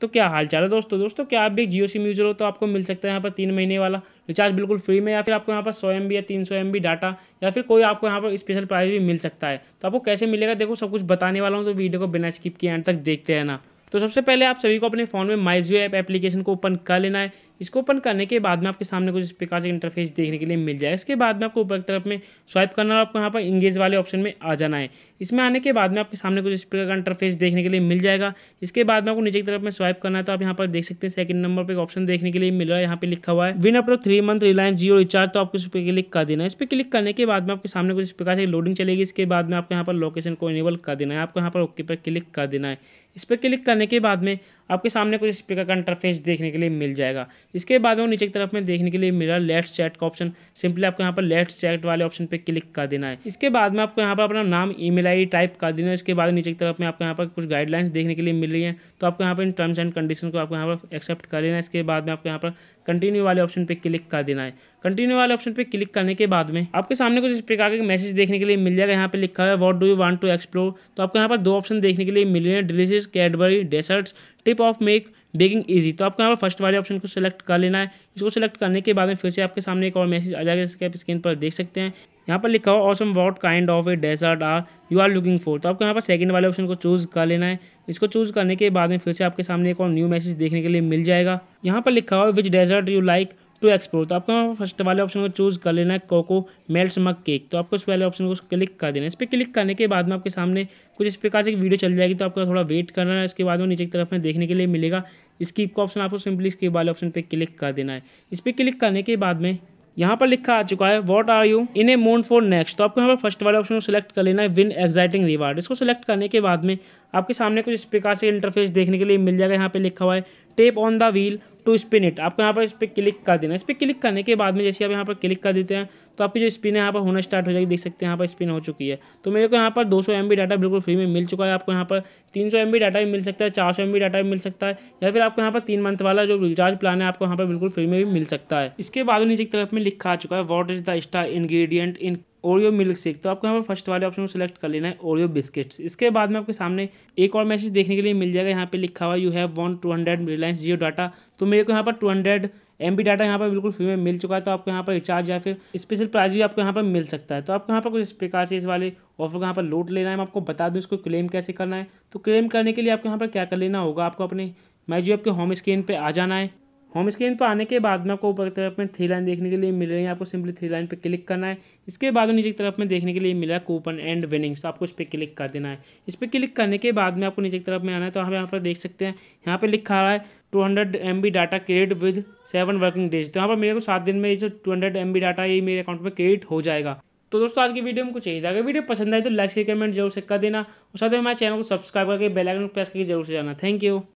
तो क्या हाल चाल है दोस्तों दोस्तों क्या आप भी जियो सिम यूजर हो तो आपको मिल सकता है यहाँ पर तीन महीने वाला रिचार्ज तो बिल्कुल फ्री में या फिर आपको यहाँ पर सौ एम या तीन सौ एम डाटा या फिर कोई आपको यहाँ पर स्पेशल प्राइस भी मिल सकता है तो आपको कैसे मिलेगा देखो सब कुछ बताने वाला हूँ तो वीडियो को बिना स्किप किए एंड तक देखते रहना तो सबसे पहले आप सभी को अपने फ़ोन में माई जियो ऐप एप्लीकेशन को ओपन कर लेना है इसको ओपन करने के बाद में आपके सामने कुछ इस प्रकार से इंटरफेस देखने के लिए मिल जाएगा इसके बाद में आपको ऊपर की तरफ में स्वाइप करना और आपको यहाँ पर इंगेज वाले ऑप्शन में आ जाना है इसमें आने के बाद में आपके सामने कुछ प्रकार का इंटरफेस देखने के लिए मिल जाएगा इसके बाद में आपको नीचे की तरफ में स्वाइप करना है तो आप यहाँ पर देख सकते हैं सेकंड नंबर पर ऑप्शन देखने के लिए मिल रहा है यहाँ पर लिखा हुआ है win up to three month Reliance Jio recharge तो आपको इस पर क्लिक कर देना है इस पर क्लिक करने के बाद में आपके सामने कुछ इस प्रकार से लोडिंग चलेगी इसके बाद में आपको यहाँ पर लोकेशन को इनेबल कर देना है आपको यहाँ पर ओके पर क्लिक कर देना है इस पर क्लिक करने के बाद में आपके सामने कुछ स्पीकर का इंटरफेस देखने के लिए मिल जाएगा इसके बाद में नीचे की तरफ में देखने के लिए मिला लेट्स चैट का ऑप्शन सिंपली आपको यहाँ पर लेट्स चैट वाले ऑप्शन पे क्लिक कर देना है इसके बाद में आपको यहाँ पर अपना नाम ई मेल टाइप कर देना है इसके बाद नीचे की तरफ में आपको यहाँ पर कुछ गाइडलाइंस देखने के लिए मिल रही है तो आपको यहाँ पर इन टर्म्स एंड कंडीशन को आपको यहाँ पर एक्सेप्ट कर लेना है इसके बाद में आपको यहाँ पर कंटिन्यू वाले ऑप्शन पर क्लिक कर देना है कंटिन्यू वाले ऑप्शन पे क्लिक करने के बाद में आपके सामने कुछ इस प्रकार के मैसेज देखने के लिए मिल जाएगा यहाँ पे लिखा है what do you want to explore तो आपको यहाँ पर दो ऑप्शन देखने के लिए मिले हैं delicious Cadbury desserts tip of make baking easy तो आपको यहाँ पर फर्स्ट वाले ऑप्शन को सिलेक्ट कर लेना है इसको सिलेक्ट करने के बाद में फिर से आपके सामने एक और मैसेज आ जाएगा जिसके आप स्क्रीन पर देख सकते हैं यहाँ पर लिखा हो awesome what kind of a dessert are you are looking for तो आपको यहाँ पर सेकंड वाले ऑप्शन को चूज़ कर लेना है इसको चूज़ करने के बाद में फिर से आपके सामने एक और न्यू मैसेज देखने के लिए मिल जाएगा यहाँ पर लिखा हो which dessert you like to explore तो आपको फर्स्ट वाले ऑप्शन को चूज़ कर लेना है कोको मेल्ट मग केक तो आपको इस वाले ऑप्शन को क्लिक कर देना है इस पर क्लिक करने के बाद में आपके सामने कुछ इस प्रकार से एक वीडियो चल जाएगी तो आपको थोड़ा वेट करना है इसके बाद में नीचे की तरफ में देखने के लिए मिलेगा स्कीप का ऑप्शन आपको सिंपली स्कीप वाले ऑप्शन पर क्लिक कर देना है इस पर क्लिक करने के बाद में यहाँ पर लिखा आ चुका है what are you in a mood for next तो आपको यहाँ पर फर्स्ट वाले ऑप्शन को सिलेक्ट कर लेना है विन एक्साइटिंग रिवार्ड इसको सिलेक्ट करने के बाद में आपके सामने कुछ इस प्रकार से इंटरफेस देखने के लिए मिल जाएगा यहाँ पे लिखा हुआ है tap on the wheel to spin it आपको यहाँ पर इस पर क्लिक कर देना इस पर क्लिक करने के बाद में जैसे आप यहाँ पर क्लिक कर देते हैं तो आपकी जो स्पिन है यहाँ पर होना स्टार्ट हो जाएगी देख सकते हैं यहाँ पर स्पिन हो चुकी है तो मेरे को यहाँ पर दो सौ डाटा बिल्कुल फ्री में मिल चुका है आपको यहाँ पर तीन सौ डाटा भी मिल सकता है चार सौ डाटा भी मिल सकता है या फिर आपको यहाँ पर तीन मंथ वाला जो रिचार्ज प्लान है आपको यहाँ पर बिल्कुल फ्री में भी मिल सकता है इसके बाद नीचे की तरफ में लिखा आ चुका है what is the star ingredient in Oreo milkshake तो आपको यहाँ पर फर्स्ट वाले ऑप्शन को सिलेक्ट कर लेना है ओरियो बिस्किट्स इसके बाद में आपके सामने एक और मैसेज देखने के लिए मिल जाएगा यहाँ पे लिखा हुआ you have won two hundred Reliance Jio data तो मेरे को यहाँ पर two hundred M B data यहाँ पर बिल्कुल फ्री में मिल चुका है तो आपको यहाँ पर रिचार्ज या फिर स्पेशल प्राइज भी आपको यहाँ पर मिल सकता है तो आपको यहाँ पर कुछ इस प्रकार से इस वाले ऑफर को यहाँ पर लोट लेना है मैं आपको बता दूँ इसको क्लेम कैसे करना है तो क्लेम करने के लिए आपको यहाँ पर क्या कर लेना होगा आपको अपने माई जियो आपके होम स्क्रीन पर आ जाना है होम स्क्रीन पर आने के बाद में आपको ऊपर की तरफ में थ्री लाइन देखने के लिए मिल रही है आपको सिंपली थ्री लाइन पर क्लिक करना है इसके बाद नीचे की तरफ में देखने के लिए मिला कूपन एंड विनिंग्स तो आपको इस पर क्लिक कर देना है इस पर क्लिक करने के बाद में आपको नीचे की तरफ में आना है तो हम यहाँ पर देख सकते हैं यहाँ पर लिखा रहा है two hundred M B data create with seven working days तो यहाँ पर मेरे को सात दिन में जो टू हंड्रेड एम डाटा ये मेरे अकाउंट में क्रिएट हो जाएगा तो दोस्तों आज की वीडियो में कुछ यही था अगर वीडियो पसंद आए तो लाइक से कमेंट जरूर से कर देना और साथ ही हमारे चैनल को सब्सक्राइब करके बेल आइकन प्रेस करके जरूर से जाना थैंक यू